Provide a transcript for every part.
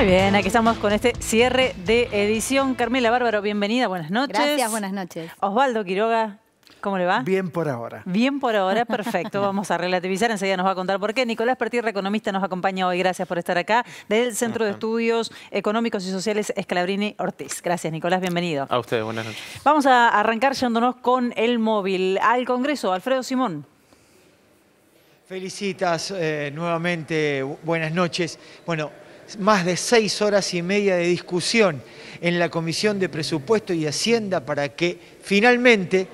Muy bien, aquí estamos con este cierre de edición. Carmela Bárbaro, bienvenida, buenas noches. Gracias, buenas noches. Osvaldo Quiroga, ¿Cómo le va? Bien por ahora. Bien por ahora, perfecto. Vamos a relativizar, enseguida nos va a contar por qué. Nicolás Pertierra, economista, nos acompaña hoy. Gracias por estar acá. Del Centro de Estudios Económicos y Sociales Escalabrini Ortiz. Gracias, Nicolás, bienvenido. A ustedes, buenas noches. Vamos a arrancar yéndonos con el móvil. Al Congreso, Alfredo Simón. Felicitas eh, nuevamente, buenas noches. Bueno, más de seis horas y media de discusión en la Comisión de Presupuesto y Hacienda para que finalmente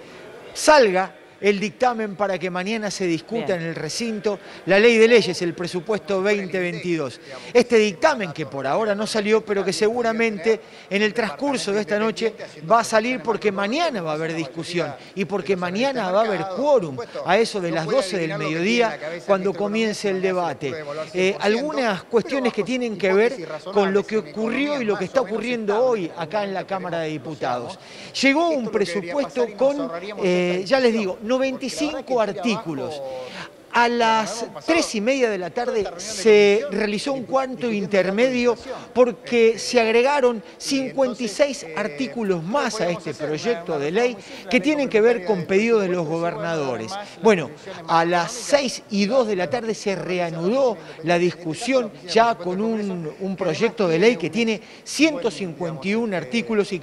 salga el dictamen para que mañana se discuta en el recinto la ley de leyes, el presupuesto 2022. Este dictamen que por ahora no salió, pero que seguramente en el transcurso de esta noche va a salir porque mañana va a haber discusión y porque mañana va a haber quórum a eso de las 12 del mediodía cuando comience el debate. Eh, algunas cuestiones que tienen que ver con lo que ocurrió y lo que está ocurriendo hoy acá en la Cámara de Diputados. Llegó un presupuesto con, eh, ya les digo, 95 artículos. A las tres y media de la tarde se realizó un cuarto intermedio porque eh, se agregaron 56 eh, artículos más a este proyecto de ley que tienen que ver con pedidos de los gobernadores. Bueno, a las 6 y 2 de la tarde se reanudó la discusión ya con un, un proyecto de ley que tiene 151 eh, artículos y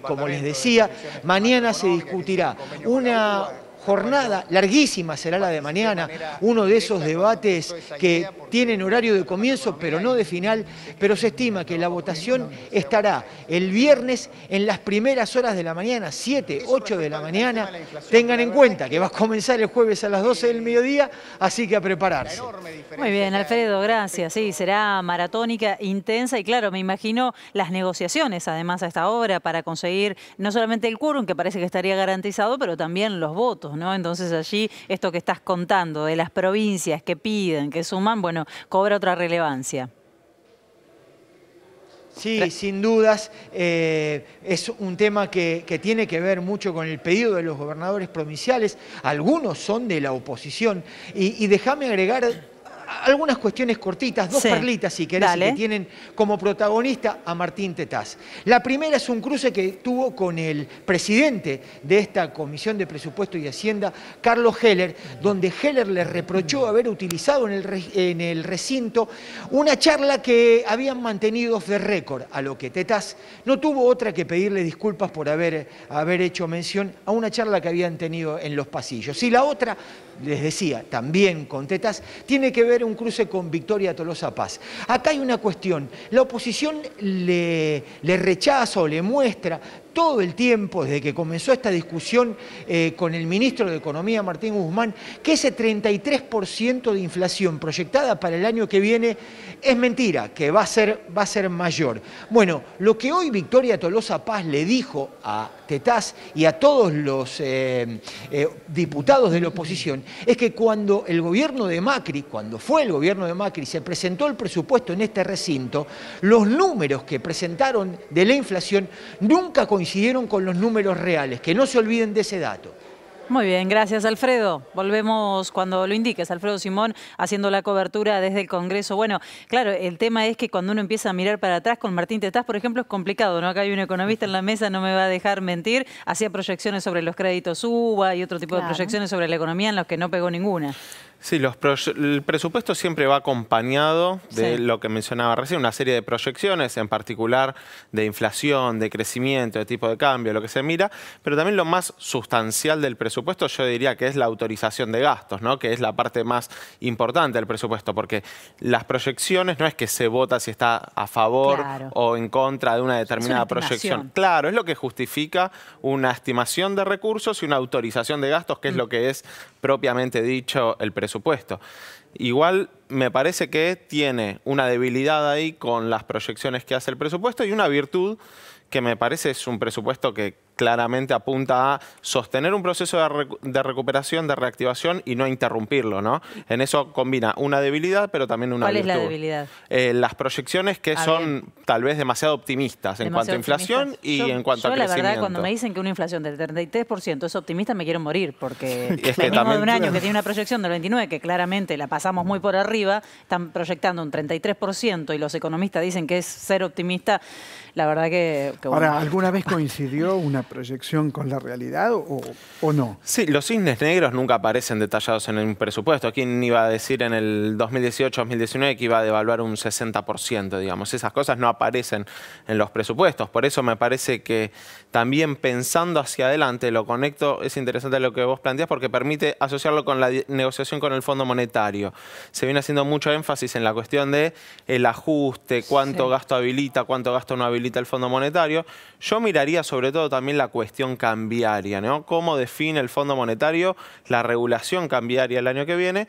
como les decía, mañana se discutirá una jornada larguísima será la de mañana, uno de esos debates que tienen horario de comienzo pero no de final, pero se estima que la votación estará el viernes en las primeras horas de la mañana, 7, 8 de la mañana. Tengan en cuenta que va a comenzar el jueves a las 12 del mediodía, así que a prepararse. Muy bien, Alfredo, gracias. Sí, será maratónica, intensa y claro, me imagino las negociaciones además a esta hora para conseguir no solamente el quórum, que parece que estaría garantizado, pero también los votos, entonces allí esto que estás contando de las provincias que piden, que suman, bueno, cobra otra relevancia. Sí, sin dudas, eh, es un tema que, tiene que ver mucho con el pedido de los gobernadores provinciales. Algunos son de la oposición. Y, y déjame agregar algunas cuestiones cortitas, dos perlitas si querés, que tienen como protagonista a Martín Tetaz. La primera es un cruce que tuvo con el presidente de esta Comisión de Presupuesto y Hacienda, Carlos Heller, donde Heller le reprochó haber utilizado en el, en el recinto una charla que habían mantenido de récord, a lo que Tetaz no tuvo otra que pedirle disculpas por haber, haber hecho mención a una charla que habían tenido en los pasillos. Y la otra, les decía, también con Tetaz, tiene que ver un cruce con Victoria Tolosa Paz. Acá hay una cuestión, la oposición le rechaza o le muestra todo el tiempo, desde que comenzó esta discusión eh, con el ministro de Economía, Martín Guzmán, que ese 33% de inflación proyectada para el año que viene es mentira, que va a ser, va a ser mayor. Bueno, lo que hoy Victoria Tolosa Paz le dijo a Tetaz y a todos los eh, eh, diputados de la oposición es que cuando el gobierno de Macri, cuando fue el gobierno de Macri, se presentó el presupuesto en este recinto, los números que presentaron de la inflación nunca coincidieron coincidieron con los números reales, que no se olviden de ese dato. Muy bien, gracias Alfredo. Volvemos cuando lo indiques, Alfredo Simón haciendo la cobertura desde el Congreso. Bueno, claro, el tema es que cuando uno empieza a mirar para atrás con Martín Tetás, por ejemplo, es complicado, ¿no? Acá hay un economista en la mesa, no me va a dejar mentir, hacía proyecciones sobre los créditos UBA y otro tipo de proyecciones sobre la economía en los que no pegó ninguna. Sí, el presupuesto siempre va acompañado de lo que mencionaba recién, una serie de proyecciones, en particular de inflación, de crecimiento, de tipo de cambio, lo que se mira, pero también lo más sustancial del presupuesto yo diría que es la autorización de gastos, ¿no? que es la parte más importante del presupuesto, porque las proyecciones no es que se vota si está a favor o en contra de una determinada proyección. Claro, es lo que justifica una estimación de recursos y una autorización de gastos, que es mm. lo que es propiamente dicho el presupuesto presupuesto. Igual me parece que tiene una debilidad ahí con las proyecciones que hace el presupuesto y una virtud que me parece es un presupuesto que claramente apunta a sostener un proceso de, recuperación, de reactivación y no interrumpirlo, ¿no? En eso combina una debilidad, pero también una ¿Cuál es la debilidad? Eh, las proyecciones que son tal vez demasiado optimistas en cuanto a inflación y en cuanto a crecimiento. la verdad, cuando me dicen que una inflación del 33% es optimista, me quiero morir, porque es que de un año que tiene una proyección del 29, que claramente la pasamos muy por arriba, están proyectando un 33% y los economistas dicen que es ser optimista, la verdad que... Ahora, ¿alguna vez coincidió una proyección con la realidad o, o no? Sí, los cisnes negros nunca aparecen detallados en un presupuesto. ¿Quién iba a decir en el 2018-2019 que iba a devaluar un 60%, digamos? Esas cosas no aparecen aparecen en los presupuestos. Por eso me parece que también pensando hacia adelante, lo conecto, es interesante lo que vos planteas porque permite asociarlo con la negociación con el Fondo Monetario. Se viene haciendo mucho énfasis en la cuestión de el ajuste, cuánto gasto habilita, cuánto gasto no habilita el Fondo Monetario. Yo miraría sobre todo también la cuestión cambiaria, ¿no? Cómo define el Fondo Monetario la regulación cambiaria el año que viene,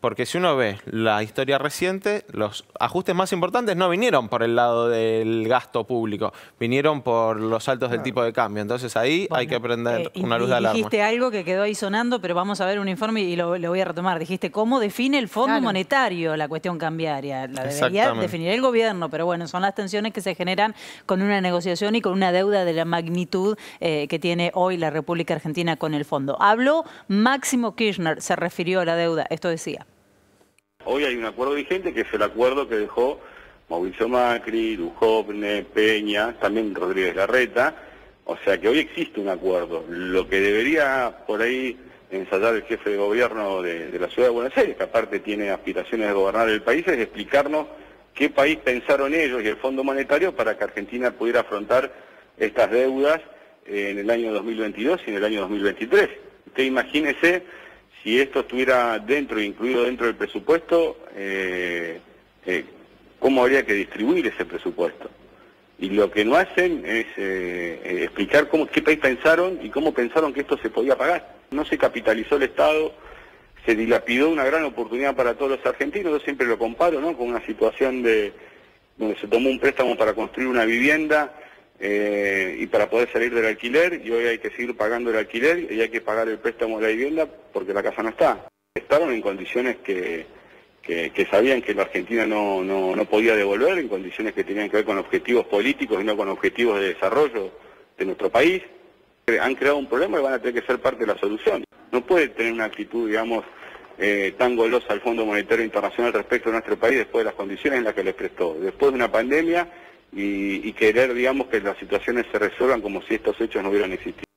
porque si uno ve la historia reciente, los ajustes más importantes no vinieron por el lado del gasto público, vinieron por los altos del tipo de cambio. Entonces ahí hay que aprender. Eh, una luz de alarma. Dijiste algo que quedó ahí sonando, pero vamos a ver un informe y lo, voy a retomar. Dijiste cómo define el Fondo Monetario la cuestión cambiaria. La debería definir el gobierno, pero bueno, son las tensiones que se generan con una negociación y con una deuda de la magnitud eh, que tiene hoy la República Argentina con el Fondo. Habló Máximo Kirchner, se refirió a la deuda, esto decía. Hoy hay un acuerdo vigente que es el acuerdo que dejó Mauricio Macri, Dujovne, Peña, también Rodríguez Larreta. O sea que hoy existe un acuerdo. Lo que debería por ahí ensayar el jefe de gobierno de, de la ciudad de Buenos Aires, que aparte tiene aspiraciones de gobernar el país, es explicarnos qué país pensaron ellos y el Fondo Monetario para que Argentina pudiera afrontar estas deudas en el año 2022 y en el año 2023. Usted imagínese si esto estuviera dentro, incluido dentro del presupuesto, eh, eh, ¿cómo habría que distribuir ese presupuesto? Y lo que no hacen es eh, explicar cómo, qué país pensaron y cómo pensaron que esto se podía pagar. No se capitalizó el Estado, se dilapidó una gran oportunidad para todos los argentinos, yo siempre lo comparo ¿no? con una situación de donde se tomó un préstamo para construir una vivienda eh, y para poder salir del alquiler y hoy hay que seguir pagando el alquiler y hay que pagar el préstamo de la vivienda porque la casa no está. Estaron en condiciones que, que, sabían que la Argentina no, no, podía devolver, en condiciones que tenían que ver con objetivos políticos y no con objetivos de desarrollo de nuestro país. Eh, han creado un problema y van a tener que ser parte de la solución. No puede tener una actitud, digamos, eh, tan golosa el Fondo Monetario Internacional respecto a nuestro país después de las condiciones en las que les prestó, después de una pandemia y, querer, digamos, que las situaciones se resuelvan como si estos hechos no hubieran existido.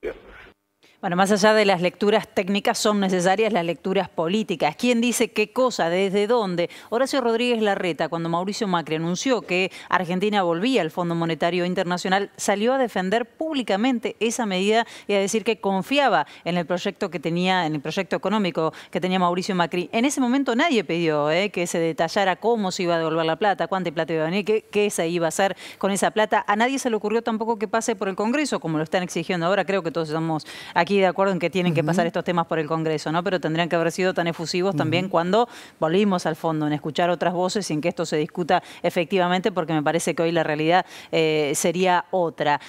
Bueno, más allá de las lecturas técnicas, son necesarias las lecturas políticas. ¿Quién dice qué cosa, desde dónde? Horacio Rodríguez Larreta, cuando Mauricio Macri anunció que Argentina volvía al Fondo Monetario Internacional, salió a defender públicamente esa medida y a decir que confiaba en el proyecto que tenía, en el proyecto económico que tenía Mauricio Macri. En ese momento nadie pidió eh, que se detallara cómo se iba a devolver la plata, cuánta plata iba a venir, qué, qué se iba a hacer con esa plata. A nadie se le ocurrió tampoco que pase por el Congreso, como lo están exigiendo ahora. Creo que todos estamos aquí de acuerdo en que tienen que pasar estos temas por el Congreso, ¿no? Pero tendrían que haber sido tan efusivos también cuando volvimos al fondo, en escuchar otras voces y en que esto se discuta efectivamente, porque me parece que hoy la realidad eh, sería otra.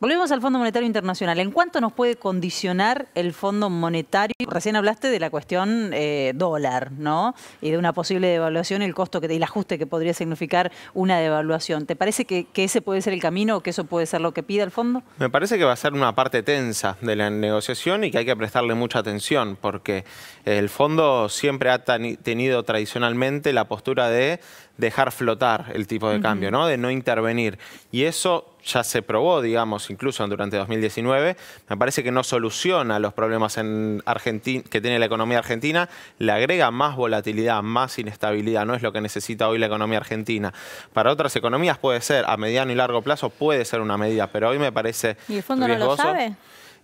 Volvemos al Fondo Monetario Internacional. ¿En cuánto nos puede condicionar el Fondo Monetario? Recién hablaste de la cuestión eh, dólar, ¿no? Y de una posible devaluación, el costo y el ajuste que podría significar una devaluación. ¿Te parece que, ese puede ser el camino o que eso puede ser lo que pida el Fondo? Me parece que va a ser una parte tensa de la negociación y que hay que prestarle mucha atención porque el Fondo siempre ha tenido tradicionalmente la postura de dejar flotar el tipo de cambio, ¿no? De no intervenir. Y eso ya se probó, digamos, incluso durante 2019, me parece que no soluciona los problemas en Argentina, que tiene la economía argentina, le agrega más volatilidad, más inestabilidad, no es lo que necesita hoy la economía argentina. Para otras economías puede ser, a mediano y largo plazo puede ser una medida, pero hoy me parece... ¿Y el fondo no lo sabe?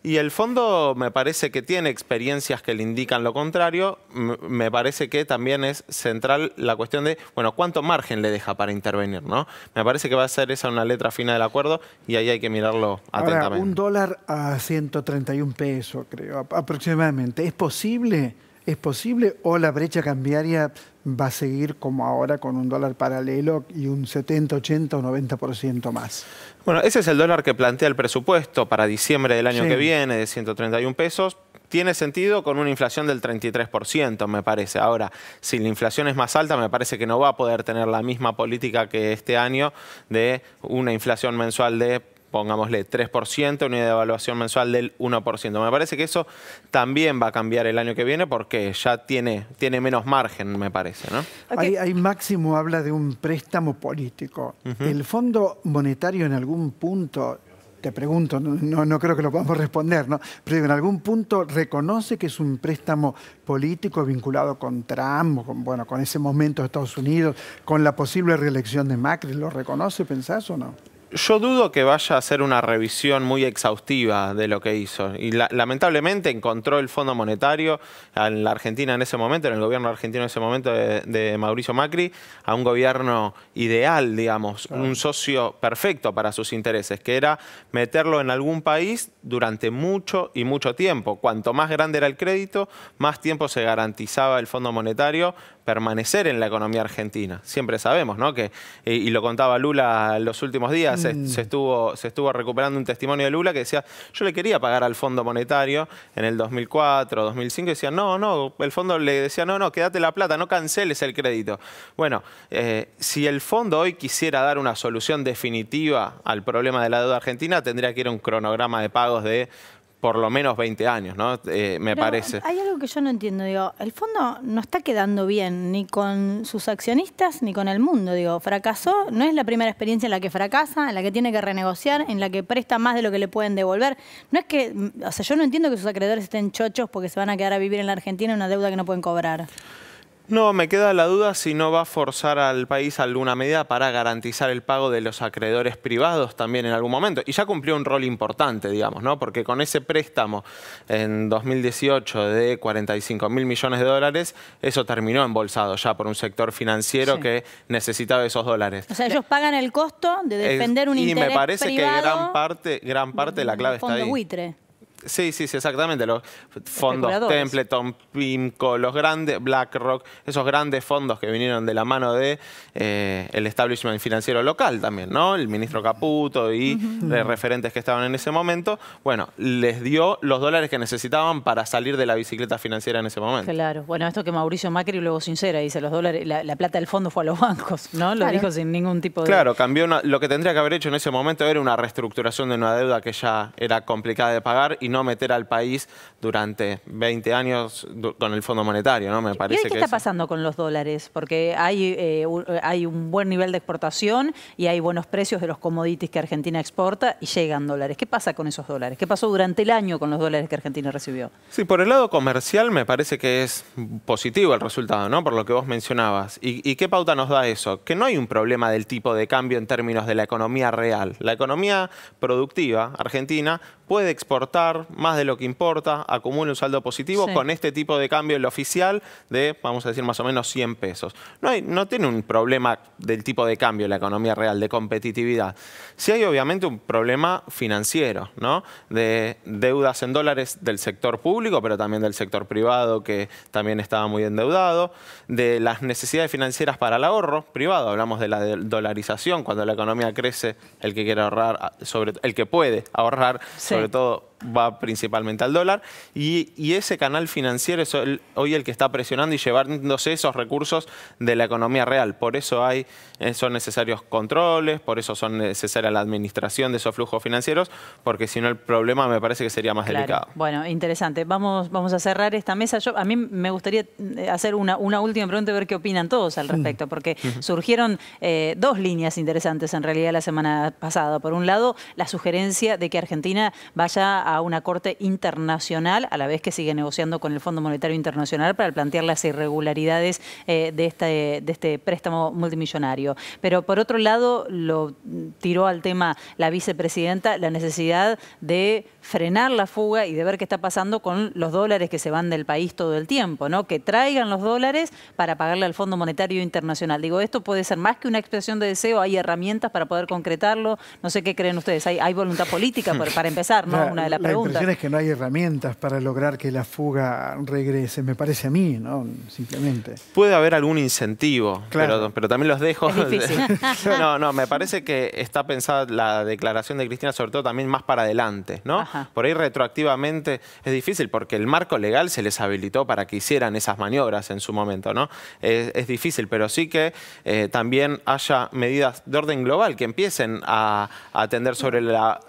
Y el fondo me parece que tiene experiencias que le indican lo contrario. Me parece que también es central la cuestión de, bueno, cuánto margen le deja para intervenir, ¿no? Me parece que va a ser esa una letra fina del acuerdo y ahí hay que mirarlo atentamente. un dólar a 131 pesos, creo, aproximadamente. ¿Es posible? ¿Es posible o la brecha cambiaria va a seguir como ahora con un dólar paralelo y un 70, 80 o 90% más. Bueno, ese es el dólar que plantea el presupuesto para diciembre del año que viene de 131 pesos. Tiene sentido con una inflación del 33%, me parece. Ahora, si la inflación es más alta, me parece que no va a poder tener la misma política que este año de una inflación mensual de pongámosle 3%, unidad de evaluación mensual del 1%. Me parece que eso también va a cambiar el año que viene porque ya tiene, tiene menos margen, me parece. ¿no? Hay, Máximo habla de un préstamo político. El Fondo Monetario en algún punto te pregunto, no, no, creo que lo podamos responder, ¿no? pero en algún punto reconoce que es un préstamo político vinculado con Trump, con, bueno, con ese momento de Estados Unidos, con la posible reelección de Macri, ¿lo reconoce, pensás o no? Yo dudo que vaya a hacer una revisión muy exhaustiva de lo que hizo. Y lamentablemente encontró el Fondo Monetario en la Argentina en ese momento, en el gobierno argentino en ese momento de, Mauricio Macri, a un gobierno ideal, digamos, un socio perfecto para sus intereses, que era meterlo en algún país durante mucho y mucho tiempo. Cuanto más grande era el crédito, más tiempo se garantizaba el Fondo Monetario permanecer en la economía argentina. Siempre sabemos, ¿no? Que, y, y lo contaba Lula en los últimos días, Mm. se, estuvo, se estuvo recuperando un testimonio de Lula que decía, yo le quería pagar al Fondo Monetario en el 2004, 2005, y decía, no, no, el fondo le decía, no, no, quédate la plata, no canceles el crédito. Bueno, eh, si el fondo hoy quisiera dar una solución definitiva al problema de la deuda argentina, tendría que ir a un cronograma de pagos de por lo menos 20 años, ¿no? Eh, me parece. Hay algo que yo no entiendo, digo, el fondo no está quedando bien ni con sus accionistas ni con el mundo, digo, fracasó, no es la primera experiencia en la que fracasa, en la que tiene que renegociar, en la que presta más de lo que le pueden devolver. No es que, o sea, yo no entiendo que sus acreedores estén chochos porque se van a quedar a vivir en la Argentina en una deuda que no pueden cobrar. No, me queda la duda si no va a forzar al país alguna medida para garantizar el pago de los acreedores privados también en algún momento. Y ya cumplió un rol importante, digamos, ¿no? Porque con ese préstamo en 2018 de 45 mil millones de dólares, eso terminó embolsado ya por un sector financiero que necesitaba esos dólares. O sea, ellos pagan el costo de defender un interés Y me parece que gran parte, gran parte de la clave está ahí. Sí, sí, sí, exactamente. Los fondos Templeton, Pimco, los grandes, BlackRock, esos grandes fondos que vinieron de la mano de eh, el establishment financiero local también, ¿no? El ministro Caputo y de referentes que estaban en ese momento. Bueno, les dio los dólares que necesitaban para salir de la bicicleta financiera en ese momento. Claro. Bueno, esto que Mauricio Macri luego sincera dice, los dólares, la, plata del fondo fue a los bancos, ¿no? Lo dijo sin ningún tipo de... Claro, cambió lo que tendría que haber hecho en ese momento era una reestructuración de una deuda que ya era complicada de pagar y no meter al país durante 20 años con el Fondo Monetario, ¿no? Me parece ¿Y qué está pasando con los dólares? Porque hay, eh, hay un buen nivel de exportación y hay buenos precios de los commodities que Argentina exporta y llegan dólares. ¿Qué pasa con esos dólares? ¿Qué pasó durante el año con los dólares que Argentina recibió? Sí, por el lado comercial me parece que es positivo el resultado, ¿no? Por lo que vos mencionabas. y qué pauta nos da eso? Que no hay un problema del tipo de cambio en términos de la economía real. La economía productiva argentina puede exportar más de lo que importa, acumula un saldo positivo con este tipo de cambio, el oficial, de, vamos a decir, más o menos 100 pesos. No, hay, no tiene un problema del tipo de cambio la economía real, de competitividad. Sí hay obviamente un problema financiero, ¿no? De deudas en dólares del sector público, pero también del sector privado, que también estaba muy endeudado, de las necesidades financieras para el ahorro privado, hablamos de la dolarización, cuando la economía crece, el que quiere ahorrar, sobre, el que puede ahorrar, sobre todo va principalmente al dólar. Y, ese canal financiero es hoy el que está presionando y llevándose esos recursos de la economía real. Por eso hay, eh, son necesarios controles, por eso son necesarias la administración de esos flujos financieros, porque si no el problema me parece que sería más delicado. Bueno, interesante. Vamos, vamos a cerrar esta mesa. Yo, a mí me gustaría eh, hacer una, una última pregunta y ver qué opinan todos al mm. respecto, porque surgieron eh, dos líneas interesantes en realidad la semana pasada. Por un lado, la sugerencia de que Argentina vaya a a una corte internacional, a la vez que sigue negociando con el Fondo Monetario Internacional para plantear las irregularidades eh, de, este, de este préstamo multimillonario. Pero por otro lado, lo tiró al tema la vicepresidenta la necesidad de frenar la fuga y de ver qué está pasando con los dólares que se van del país todo el tiempo, ¿no? Que traigan los dólares para pagarle al Fondo Monetario Internacional. Digo, esto puede ser más que una expresión de deseo, hay herramientas para poder concretarlo. No sé qué creen ustedes, hay, voluntad política para empezar, ¿no? una de las preguntas. La impresión es que no hay herramientas para lograr que la fuga regrese, me parece a mí, ¿no? Simplemente. Puede haber algún incentivo, pero, también los dejo. no, no, me parece que está pensada la declaración de Cristina sobre todo también más para adelante, ¿no? por ahí retroactivamente es difícil porque el marco legal se les habilitó para que hicieran esas maniobras en su momento, ¿no? Es, difícil, pero sí que eh, también haya medidas de orden global que empiecen a, atender sobre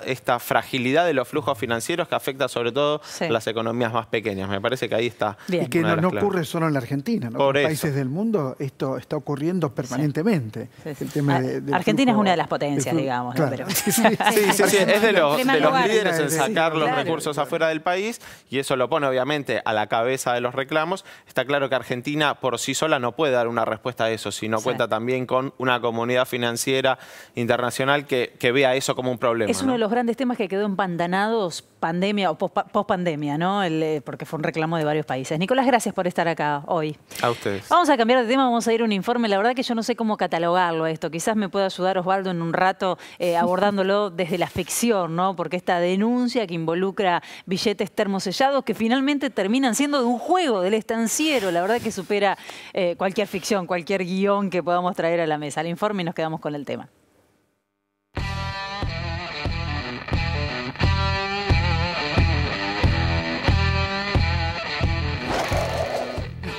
esta fragilidad de los flujos financieros que afecta sobre todo las economías más pequeñas. Me parece que ahí está. Y que no, ocurre solo en la Argentina, ¿no? en países del mundo esto está ocurriendo permanentemente. Ah, Argentina es una de las potencias, digamos. sí, sí, es de los, de los líderes en sacar los recursos afuera del país y eso lo pone obviamente a la cabeza de los reclamos. Está claro que Argentina por sí sola no puede dar una respuesta a eso si no cuenta también con una comunidad financiera internacional que, vea eso como un problema. Es uno de los grandes temas que quedó empantanados pandemia o post pandemia, ¿no? Eh, porque fue un reclamo de varios países. Nicolás, gracias por estar acá hoy. A ustedes. Vamos a cambiar de tema, vamos a ir a un informe. La verdad que yo no sé cómo catalogarlo esto. Quizás me pueda ayudar Osvaldo en un rato eh, abordándolo desde la ficción, ¿no? Porque esta denuncia que involucra billetes termosellados que finalmente terminan siendo de un juego del estanciero. La verdad que supera eh, cualquier ficción, cualquier guión que podamos traer a la mesa. El informe y nos quedamos con el tema.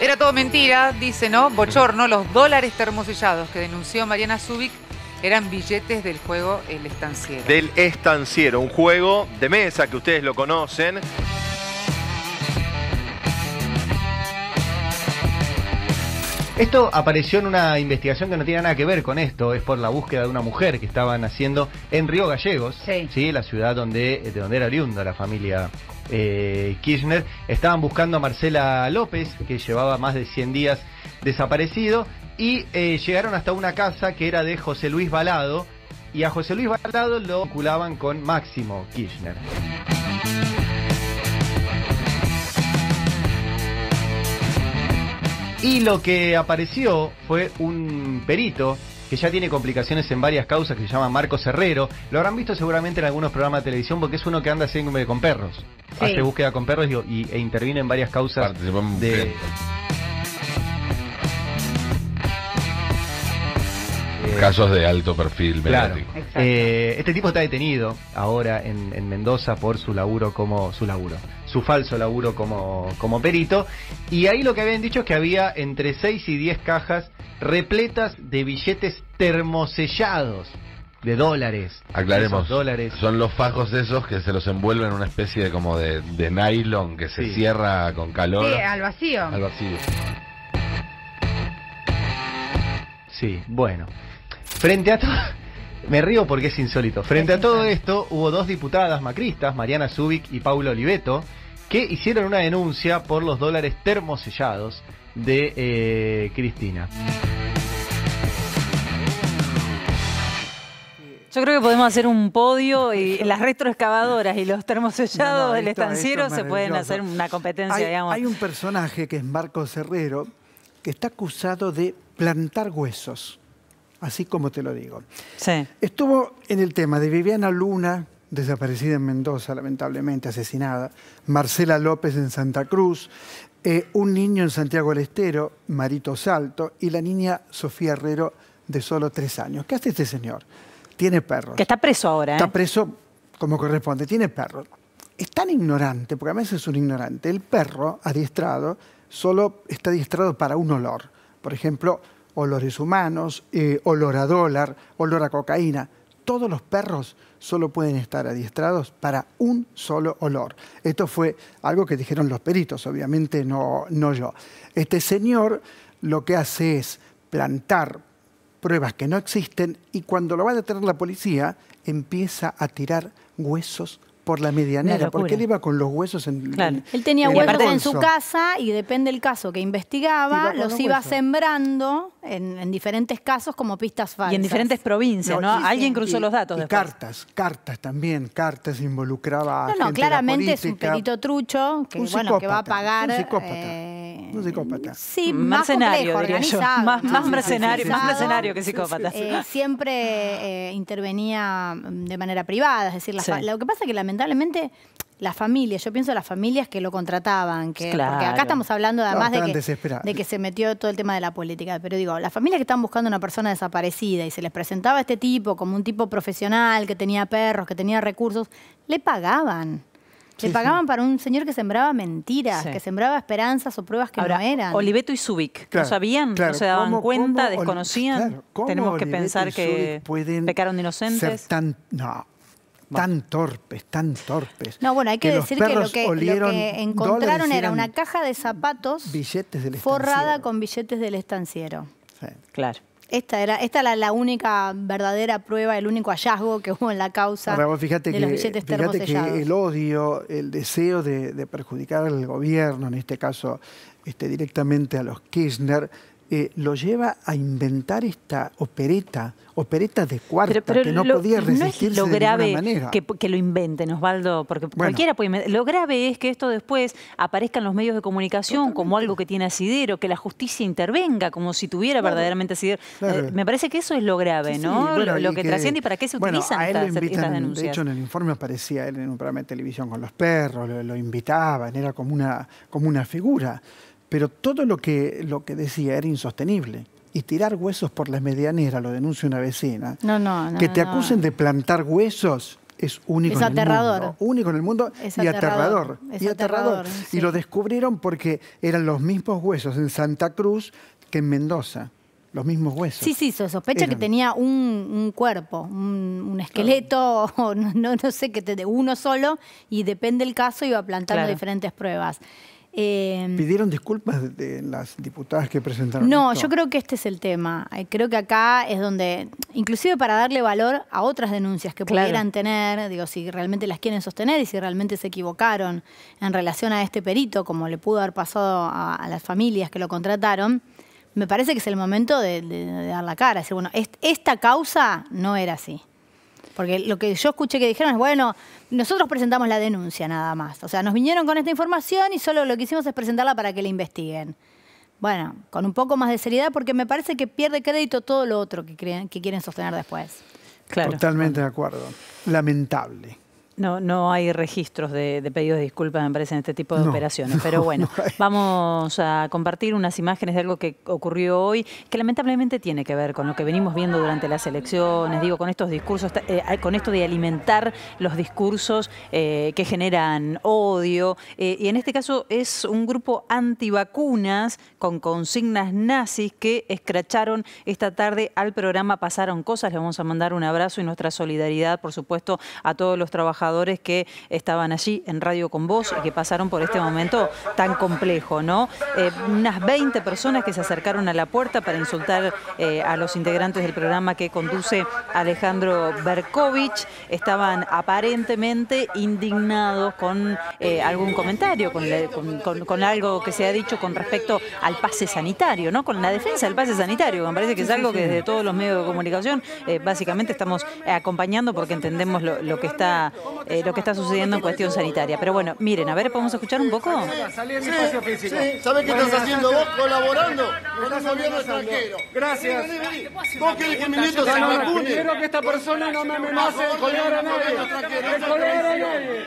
Era todo mentira, dice, ¿no? Bochorno, los dólares termosillados que denunció Mariana Zubik eran billetes del juego El Estanciero. Del Estanciero, un juego de mesa que ustedes lo conocen. Esto apareció en una investigación que no tiene nada que ver con esto, es por la búsqueda de una mujer que estaban naciendo en Río Gallegos, sí. la ciudad donde, de donde era oriunda la familia eh, Kirchner, estaban buscando a Marcela López, que llevaba más de 100 días desaparecido, y eh, llegaron hasta una casa que era de José Luis Balado, y a José Luis Balado lo vinculaban con Máximo Kirchner. Y lo que apareció fue un perito que ya tiene complicaciones en varias causas, que se llama Marcos Herrero. Lo habrán visto seguramente en algunos programas de televisión porque es uno que anda siempre con perros. Hace búsqueda con perros y, e interviene en varias causas de... Eh, Casos de alto perfil mediático. Eh, este tipo está detenido ahora en, Mendoza por su laburo como su laburo, su falso laburo como, como perito. Y ahí lo que habían dicho es que había entre 6 y 10 cajas repletas de billetes termosellados de dólares. Aclaremos. Dólares. Son los fajos esos que se los envuelven en una especie de como de, nylon que se cierra con calor. Sí, al vacío. Al vacío. Sí, bueno. Frente a todo. Me río porque es insólito. Frente a todo esto, hubo dos diputadas macristas, Mariana Zubik y Paulo Oliveto, que hicieron una denuncia por los dólares termosellados de eh, Cristina. Yo creo que podemos hacer un podio y las retroexcavadoras y los termosellados del estanciero se pueden hacer una competencia, hay, Hay un personaje que es Marco Herrero que está acusado de plantar huesos así como te lo digo. Estuvo en el tema de Viviana Luna, desaparecida en Mendoza, lamentablemente asesinada, Marcela López en Santa Cruz, eh, un niño en Santiago del Estero, Marito Salto, y la niña Sofía Herrero de solo tres años. ¿Qué hace este señor? Tiene perro. Que está preso ahora. ¿eh? Está preso como corresponde, tiene perro. Es tan ignorante, porque a veces es un ignorante. El perro adiestrado solo está adiestrado para un olor. Por ejemplo, olores humanos, eh, olor a dólar, olor a cocaína. Todos los perros solo pueden estar adiestrados para un solo olor. Esto fue algo que dijeron los peritos, obviamente no, no yo. Este señor lo que hace es plantar pruebas que no existen y cuando lo va a detener la policía empieza a tirar huesos por la medianera, porque él iba con los huesos en... Claro. él tenía huesos en su casa y depende del caso que investigaba, los, iba sembrando en, diferentes casos como pistas falsas. Y en diferentes provincias, ¿no? Alguien cruzó los datos. cartas, cartas también, cartas involucraba a claramente es un perito trucho que, que va a pagar... psicópata. Eh, eh, psicópata. Sí, más complejo, diría Más, mercenario, que psicópata. Eh, siempre eh, intervenía mm, de manera privada, es decir, lo que pasa es que lamentablemente las familias, yo pienso las familias que lo contrataban, que acá estamos hablando además de, que, de que se metió todo el tema de la política, pero digo, las familias que están buscando una persona desaparecida y se les presentaba este tipo como un tipo profesional que tenía perros, que tenía recursos, le pagaban. Le pagaban para un señor que sembraba mentiras, que sembraba esperanzas o pruebas que no eran. Oliveto y Zubik, claro, ¿no sabían? ¿No se daban cuenta? ¿Desconocían? Tenemos que pensar que pecaron de inocentes. tan, no, tan torpes, tan torpes. No, bueno, hay que, decir que lo que, encontraron era una caja de zapatos forrada con billetes del estanciero. Claro. Esta era esta la única verdadera prueba, el único hallazgo que hubo en la causa de los billetes fíjate que el odio, el deseo de, perjudicar al gobierno, en este caso este, directamente a los Kirchner, eh, lo lleva a inventar esta opereta, opereta de cuarta, que no podía resistirse de es manera. Que, lo inventen, Osvaldo, porque cualquiera puede inventar. Lo grave es que esto después aparezca en los medios de comunicación como algo que tiene asidero, que la justicia intervenga como si tuviera verdaderamente asidero. Eh, me parece que eso es lo grave, ¿no? lo, que, trasciende y para qué se utilizan estas, denuncias. De hecho, en el informe aparecía él en un programa de televisión con los perros, lo, invitaban, era como una, como una figura. Pero todo lo que, lo que decía era insostenible. Y tirar huesos por las medianeras, lo denuncia una vecina. No, no, no. Que te acusen de plantar huesos es único en el mundo. Único en el mundo y aterrador. y aterrador. Y lo descubrieron porque eran los mismos huesos en Santa Cruz que en Mendoza. Los mismos huesos. Sí, sí, se sospecha que tenía un, cuerpo, un, esqueleto, o no, no, sé, qué, te, uno solo, y depende del caso, iba plantando plantar diferentes pruebas. Em, ¿Pidieron disculpas de las diputadas que presentaron? No, yo creo que este es el tema. Eh, creo que acá es donde, inclusive para darle valor a otras denuncias que pudieran tener, digo, si realmente las quieren sostener y si realmente se equivocaron en relación a este perito, como le pudo haber pasado a, las familias que lo contrataron, me parece que es el momento de, dar la cara, decir, bueno, esta causa no era así. Porque lo que yo escuché que dijeron es, bueno, nosotros presentamos la denuncia nada más. O sea, nos vinieron con esta información y solo lo que hicimos es presentarla para que la investiguen. Bueno, con un poco más de seriedad porque me parece que pierde crédito todo lo otro que, que quieren sostener después. Totalmente de acuerdo. Lamentable. No, no hay registros de, pedidos de disculpas, me parece, en este tipo de operaciones. Pero bueno, vamos a compartir unas imágenes de algo que ocurrió hoy, que lamentablemente tiene que ver con lo que venimos viendo durante las elecciones, digo, con estos discursos, eh, con esto de alimentar los discursos eh, que generan odio. Eh, y en este caso es un grupo antivacunas con consignas nazis que escracharon esta tarde al programa Pasaron Cosas. Le vamos a mandar un abrazo y nuestra solidaridad, por supuesto, a todos los trabajadores que estaban allí en Radio con Vos y que pasaron por este momento tan complejo, ¿no? Eh, unas 20 personas que se acercaron a la puerta para insultar eh, a los integrantes del programa que conduce Alejandro Berkovich, estaban aparentemente indignados con eh, algún comentario, con, algo que se ha dicho con respecto al pase sanitario, ¿no? Con la defensa del pase sanitario, me parece que es algo que desde todos los medios de comunicación básicamente estamos acompañando porque entendemos lo que está eh, lo que está sucediendo en cuestión sanitaria. Pero bueno, miren, a ver, ¿podemos escuchar un poco? Sí, sí, ¿Sabes qué estás haciendo vos? Colaborando con un gobierno extranjero. Gracias. Vos querés que mi nieto se vacune. Quiero que esta persona no me amenace ...el colgar a nadie.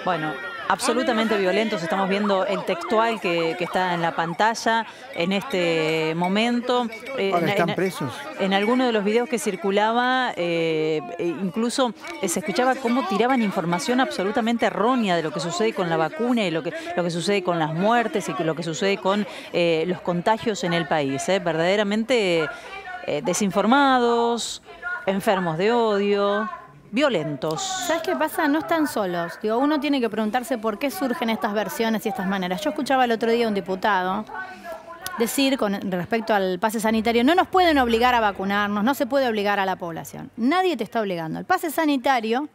Bueno, absolutamente violentos. Estamos viendo el textual que, está en la pantalla en este momento. Eh, están presos. En alguno de los videos que circulaba, eh, e incluso se escuchaba cómo tiraban información a absolutamente errónea de lo que sucede con la vacuna y lo que, lo que sucede con las muertes y lo que sucede con eh, los contagios en el país. ¿eh? Verdaderamente eh, desinformados, enfermos de odio violentos. ¿Sabes qué pasa? No están solos. Digo, uno tiene que preguntarse por qué surgen estas versiones y estas maneras. Yo escuchaba el otro día a un diputado decir con respecto al pase sanitario, no nos pueden obligar a vacunarnos, no se puede obligar a la población. Nadie te está obligando. El pase sanitario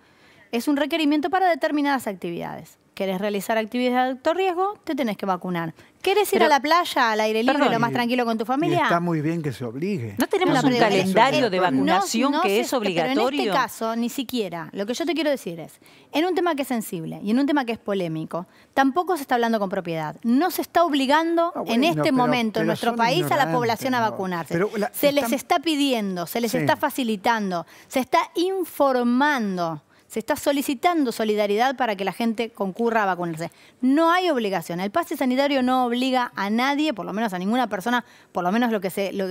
es un requerimiento para determinadas actividades. ¿Quieres realizar actividades de alto riesgo? Te tenés que vacunar. ¿Quieres ir a la playa, al aire libre, lo más tranquilo con tu familia? está muy bien que se obligue. No tenemos un calendario de vacunación que es obligatorio. Pero en este caso, ni siquiera. Lo que yo te quiero decir es, en un tema que es sensible y en un tema que es polémico, tampoco se está hablando con propiedad. No se está obligando ah, en este momento en nuestro país a la población a vacunarse. se les está pidiendo, se les está facilitando, se está informando se está solicitando solidaridad para que la gente concurra a vacunarse. No hay obligación. El pase sanitario no obliga a nadie, por lo menos a ninguna persona, por lo menos lo que se, lo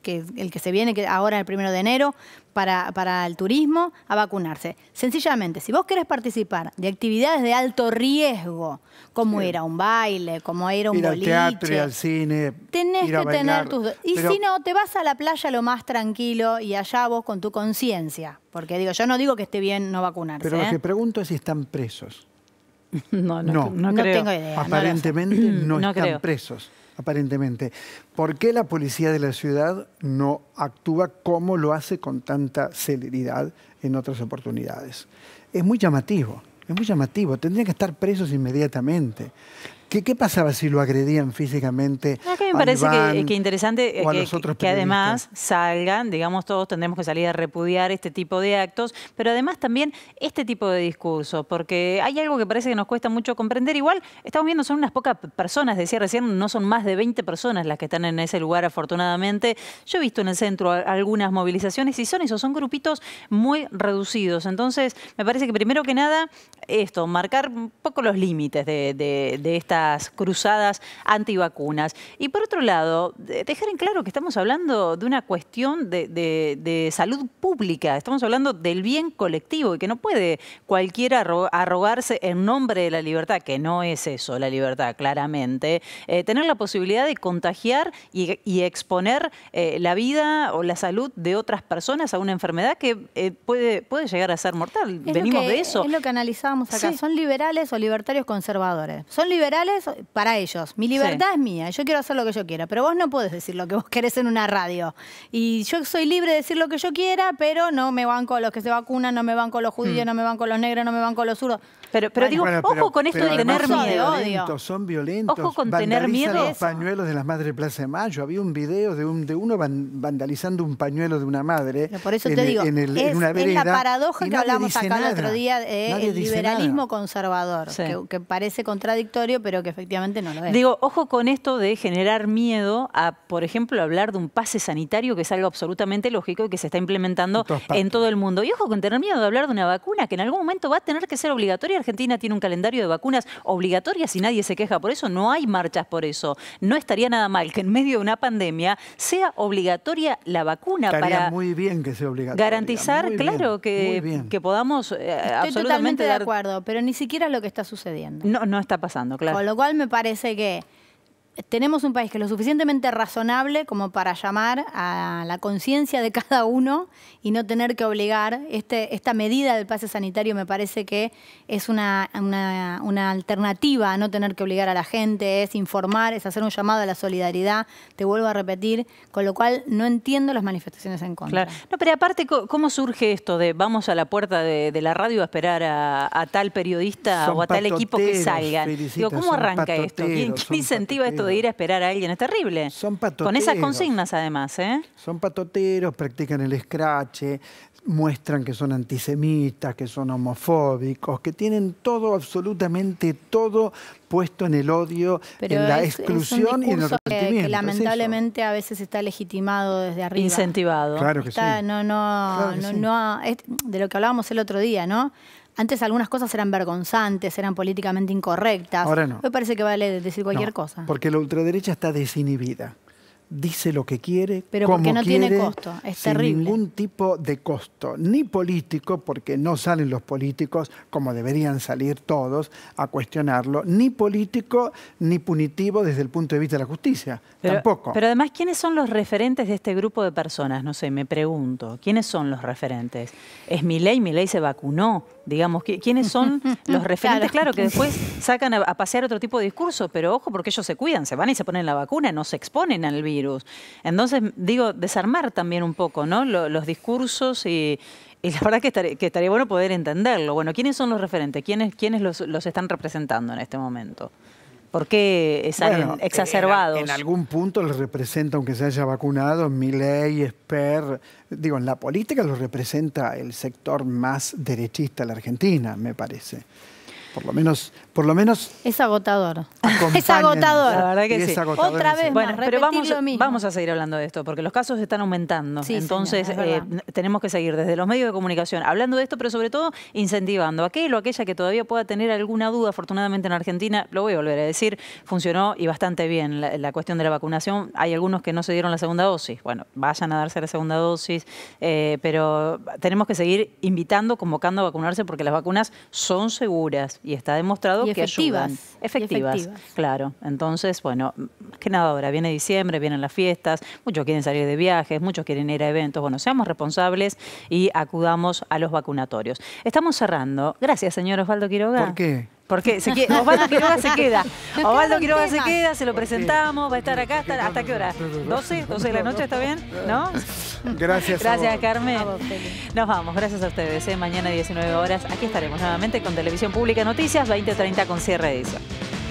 que, el que se viene que ahora el primero de enero, para, para, el turismo a vacunarse. Sencillamente, si vos querés participar de actividades de alto riesgo, como era un baile, como era a un ir al teatro, al cine, tenés que tener tus y si no te vas a la playa lo más tranquilo y allá vos con tu conciencia, porque digo, yo no digo que esté bien no vacunarse. Pero lo que ¿eh? pregunto es si están presos. no, no, no, creo. tengo idea. Aparentemente no, están presos aparentemente. ¿Por qué la policía de la ciudad no actúa como lo hace con tanta celeridad en otras oportunidades? Es muy llamativo, es muy llamativo. Tendrían que estar presos inmediatamente. ¿Qué, pasaba si lo agredían físicamente? a ah, que me parece que, eh, interesante eh, que, además salgan, digamos, todos tendremos que salir a repudiar este tipo de actos, pero además también este tipo de discurso, porque hay algo que parece que nos cuesta mucho comprender. Igual, estamos viendo, son unas pocas personas, decía recién, no son más de 20 personas las que están en ese lugar, afortunadamente. Yo he visto en el centro algunas movilizaciones y son esos, son grupitos muy reducidos. Entonces, me parece que primero que nada, esto, marcar un poco los límites de esta cruzadas antivacunas. Y por otro lado, dejar en claro que estamos hablando de una cuestión de, salud pública, estamos hablando del bien colectivo y que no puede cualquiera arrogarse en nombre de la libertad, que no es eso la libertad, claramente, eh, tener la posibilidad de contagiar y, exponer eh, la vida o la salud de otras personas a una enfermedad que eh, puede, puede llegar a ser mortal. Venimos de eso. Es lo que analizábamos acá. Son liberales o libertarios conservadores. Son liberales para ellos. Mi libertad es mía. Yo quiero hacer lo que yo quiera. Pero vos no puedes decir lo que vos querés en una radio. Y yo soy libre de decir lo que yo quiera, pero no me van con los que se vacunan, no me van con los judíos, mm. no me van con los negros, no me van con los zurdos. Pero, pero digo, ojo con esto de tener miedo. Son violentos, son violentos. Ojo con tener miedo. los pañuelos de las madres Plaza de Mayo. Había un video de, un, de uno vandalizando un pañuelo de una madre. por eso te digo, es, la paradoja que hablamos acá el otro día, el liberalismo conservador, que, que, parece contradictorio, pero que efectivamente no lo es. Digo, ojo con esto de generar miedo a, por ejemplo, hablar de un pase sanitario que es algo absolutamente lógico y que se está implementando en todo el mundo. Y ojo con tener miedo de hablar de una vacuna que en algún momento va a tener que ser obligatoria Argentina tiene un calendario de vacunas obligatorias y nadie se queja por eso, no hay marchas por eso. No estaría nada mal que en medio de una pandemia sea obligatoria la vacuna para muy bien que sea obligatoria. garantizar, claro, que, que podamos eh, Estoy absolutamente totalmente de acuerdo, pero ni siquiera lo que está sucediendo. No, no está pasando, claro. Con lo cual me parece que tenemos un país que es lo suficientemente razonable como para llamar a la conciencia de cada uno y no tener que obligar. Este, esta medida del pase sanitario me parece que es una, alternativa a no tener que obligar a la gente, es informar, es hacer un llamado a la solidaridad, te vuelvo a repetir, con lo cual no entiendo las manifestaciones en contra. No, pero aparte, ¿cómo surge esto de vamos a la puerta de, la radio a esperar a, tal periodista o a tal equipo que salgan? ¿Cómo arranca esto? ¿Quién, quién incentiva esto? de ir a esperar a alguien es terrible. Son patoteros. Con esas consignas además, ¿eh? Son patoteros, practican el escrache, eh, muestran que son antisemitas, que son homofóbicos, que tienen todo, absolutamente todo puesto en el odio, en la exclusión y en el resentimiento. Que, lamentablemente a veces está legitimado desde arriba. Incentivado. Claro que sí. No, de lo que hablábamos el otro día, ¿no? Antes algunas cosas eran vergonzantes, eran políticamente incorrectas. Ahora no. Me parece que vale decir cualquier cosa. Porque la ultraderecha está desinhibida dice lo que quiere, pero como no tiene costo, es sin ningún tipo de costo, ni político, porque no salen los políticos como deberían salir todos a cuestionarlo, ni político ni punitivo desde el punto de vista de la justicia, tampoco. Pero además, ¿quiénes son los referentes de este grupo de personas? No sé, me pregunto, ¿quiénes son los referentes? ¿Es mi ley, mi ley se vacunó? Digamos, ¿quiénes son los referentes? Claro. que después sacan a pasear otro tipo de discurso, pero ojo, porque ellos se cuidan, se van y se ponen la vacuna, no se exponen al virus. Entonces, digo, desarmar también un poco ¿no? los, discursos y, la verdad que estaría, bueno poder entenderlo. Bueno, ¿quiénes son los referentes? ¿Quiénes, quiénes los, están representando en este momento? ¿Por qué es bueno, exacerbados? En, algún punto los representa, aunque se haya vacunado, Milley, Esper. Digo, en la política los representa el sector más derechista de la Argentina, me parece por lo menos, por lo menos es agotador. Es agotador. La verdad que sí. Otra vez, bueno, pero vamos, vamos a seguir hablando de esto porque los casos están aumentando. Entonces eh, tenemos que seguir desde los medios de comunicación hablando de esto, pero sobre todo incentivando a aquel o aquella que todavía pueda tener alguna duda. Afortunadamente en Argentina, lo voy a volver a decir, funcionó y bastante bien la, cuestión de la vacunación. Hay algunos que no se dieron la segunda dosis. Bueno, vayan a darse la segunda dosis, eh, pero tenemos que seguir invitando, convocando a vacunarse porque las vacunas son seguras y está demostrado que ayudan. Efectivas, efectivas, claro. Entonces, bueno, más que nada ahora, viene diciembre, vienen las fiestas, muchos quieren salir de viajes, muchos quieren ir a eventos. Bueno, seamos responsables y acudamos a los vacunatorios. Estamos cerrando. Gracias, señor Osvaldo Quiroga. ¿Por qué? Porque se Osvaldo Quiroga se queda. Osvaldo Quiroga se queda, se lo presentamos, va a estar acá hasta, qué hora? 12, 12 de la noche, ¿está bien? ¿No? Gracias. Gracias, Carmen. Nos vamos, gracias a ustedes. ¿eh? Mañana 19 horas, aquí estaremos nuevamente con Televisión Pública Noticias, 20.30 con cierre de